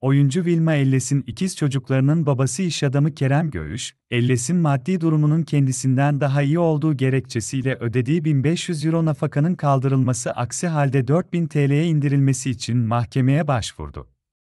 Oyuncu Vilma Elles'in ikiz çocuklarının babası iş adamı Kerem Göğüş, Elles'in maddi durumunun kendisinden daha iyi olduğu gerekçesiyle ödediği 1500 euro nafakanın kaldırılması aksi halde 4000 TL'ye indirilmesi için mahkemeye başvurdu.